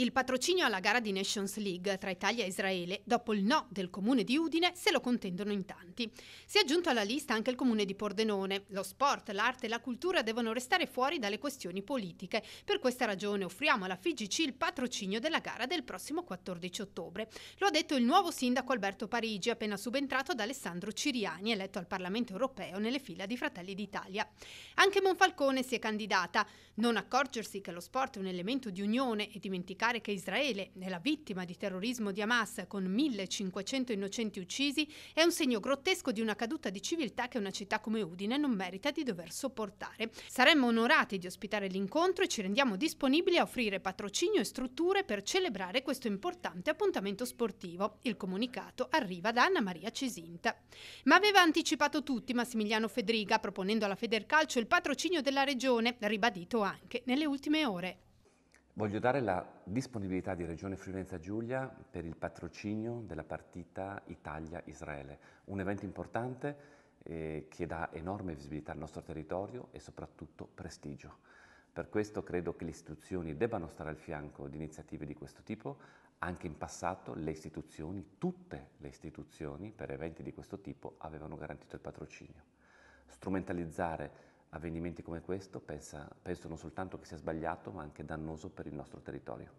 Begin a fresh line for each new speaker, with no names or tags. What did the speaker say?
Il patrocinio alla gara di Nations League tra Italia e Israele, dopo il no del comune di Udine, se lo contendono in tanti. Si è aggiunto alla lista anche il comune di Pordenone. Lo sport, l'arte e la cultura devono restare fuori dalle questioni politiche. Per questa ragione offriamo alla FIGC il patrocinio della gara del prossimo 14 ottobre. Lo ha detto il nuovo sindaco Alberto Parigi, appena subentrato da Alessandro Ciriani, eletto al Parlamento europeo nelle fila di Fratelli d'Italia. Anche Monfalcone si è candidata. Non accorgersi che lo sport è un elemento di unione e dimenticare che Israele è la vittima di terrorismo di Hamas con 1500 innocenti uccisi è un segno grottesco di una caduta di civiltà che una città come Udine non merita di dover sopportare. Saremmo onorati di ospitare l'incontro e ci rendiamo disponibili a offrire patrocinio e strutture per celebrare questo importante appuntamento sportivo. Il comunicato arriva da Anna Maria Cisinta. Ma aveva anticipato tutti Massimiliano Fedriga proponendo alla Federcalcio il patrocinio della regione, ribadito anche anche nelle ultime ore.
Voglio dare la disponibilità di Regione Friulenza Giulia per il patrocinio della partita Italia-Israele, un evento importante eh, che dà enorme visibilità al nostro territorio e soprattutto prestigio. Per questo credo che le istituzioni debbano stare al fianco di iniziative di questo tipo, anche in passato le istituzioni, tutte le istituzioni per eventi di questo tipo avevano garantito il patrocinio. Strumentalizzare avvenimenti come questo pensa, penso non soltanto che sia sbagliato ma anche dannoso per il nostro territorio.